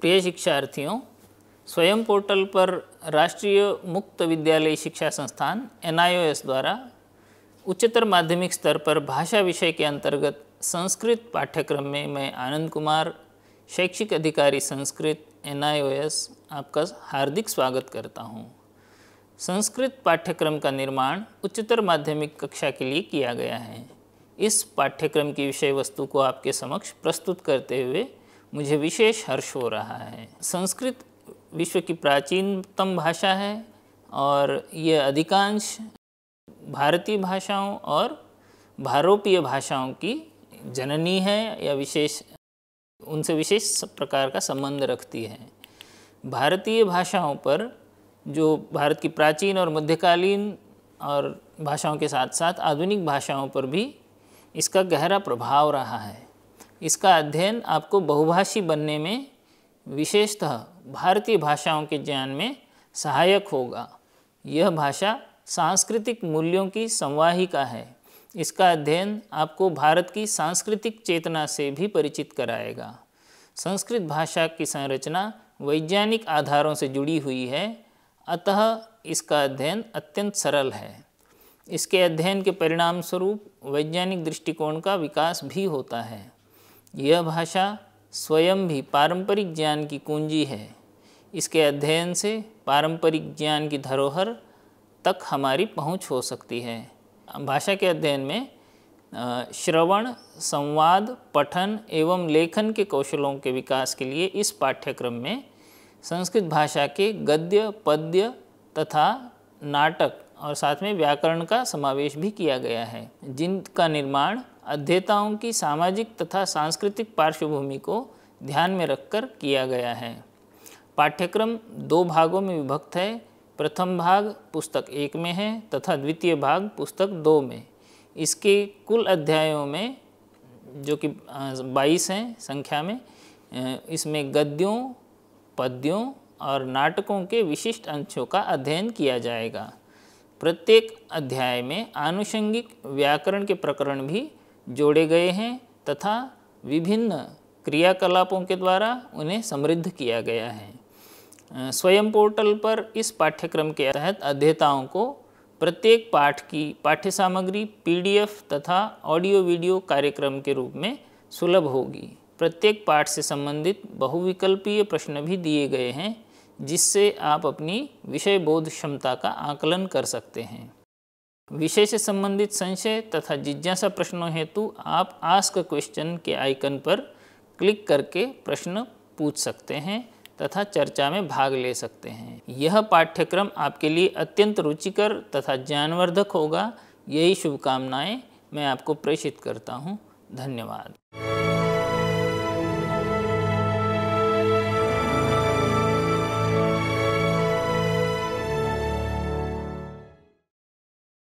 प्रिय शिक्षार्थियों स्वयं पोर्टल पर राष्ट्रीय मुक्त विद्यालय शिक्षा संस्थान एन द्वारा उच्चतर माध्यमिक स्तर पर भाषा विषय के अंतर्गत संस्कृत पाठ्यक्रम में मैं आनंद कुमार शैक्षिक अधिकारी संस्कृत एन आपका हार्दिक स्वागत करता हूँ संस्कृत पाठ्यक्रम का निर्माण उच्चतर माध्यमिक कक्षा के लिए किया गया है इस पाठ्यक्रम की विषय वस्तु को आपके समक्ष प्रस्तुत करते हुए मुझे विशेष हर्ष हो रहा है संस्कृत विश्व की प्राचीनतम भाषा है और ये अधिकांश भारतीय भाषाओं और भारोपीय भाषाओं की जननी है या विशेष उनसे विशेष प्रकार का संबंध रखती है भारतीय भाषाओं पर जो भारत की प्राचीन और मध्यकालीन और भाषाओं के साथ साथ आधुनिक भाषाओं पर भी इसका गहरा प्रभाव रहा है इसका अध्ययन आपको बहुभाषी बनने में विशेषतः भारतीय भाषाओं के ज्ञान में सहायक होगा यह भाषा सांस्कृतिक मूल्यों की संवाहिका है इसका अध्ययन आपको भारत की सांस्कृतिक चेतना से भी परिचित कराएगा संस्कृत भाषा की संरचना वैज्ञानिक आधारों से जुड़ी हुई है अतः इसका अध्ययन अत्यंत सरल है इसके अध्ययन के परिणाम स्वरूप वैज्ञानिक दृष्टिकोण का विकास भी होता है यह भाषा स्वयं भी पारंपरिक ज्ञान की कुंजी है इसके अध्ययन से पारंपरिक ज्ञान की धरोहर तक हमारी पहुंच हो सकती है भाषा के अध्ययन में श्रवण संवाद पठन एवं लेखन के कौशलों के विकास के लिए इस पाठ्यक्रम में संस्कृत भाषा के गद्य पद्य तथा नाटक और साथ में व्याकरण का समावेश भी किया गया है जिनका निर्माण अध्येताओं की सामाजिक तथा सांस्कृतिक पार्श्वभूमि को ध्यान में रखकर किया गया है पाठ्यक्रम दो भागों में विभक्त है प्रथम भाग पुस्तक एक में है तथा द्वितीय भाग पुस्तक दो में इसके कुल अध्यायों में जो कि बाईस हैं संख्या में इसमें गद्यों पद्यों और नाटकों के विशिष्ट अंशों का अध्ययन किया जाएगा प्रत्येक अध्याय में आनुषंगिक व्याकरण के प्रकरण भी जोड़े गए हैं तथा विभिन्न क्रियाकलापों के द्वारा उन्हें समृद्ध किया गया है स्वयं पोर्टल पर इस पाठ्यक्रम के तहत अध्येताओं को प्रत्येक पाठ की पाठ्य सामग्री पीडीएफ तथा ऑडियो वीडियो कार्यक्रम के रूप में सुलभ होगी प्रत्येक पाठ से संबंधित बहुविकल्पीय प्रश्न भी दिए गए हैं जिससे आप अपनी विषय बोध क्षमता का आकलन कर सकते हैं विषय से संबंधित संशय तथा जिज्ञासा प्रश्नों हेतु आप आस्क क्वेश्चन के आइकन पर क्लिक करके प्रश्न पूछ सकते हैं तथा चर्चा में भाग ले सकते हैं यह पाठ्यक्रम आपके लिए अत्यंत रुचिकर तथा ज्ञानवर्धक होगा यही शुभकामनाएं मैं आपको प्रेषित करता हूं धन्यवाद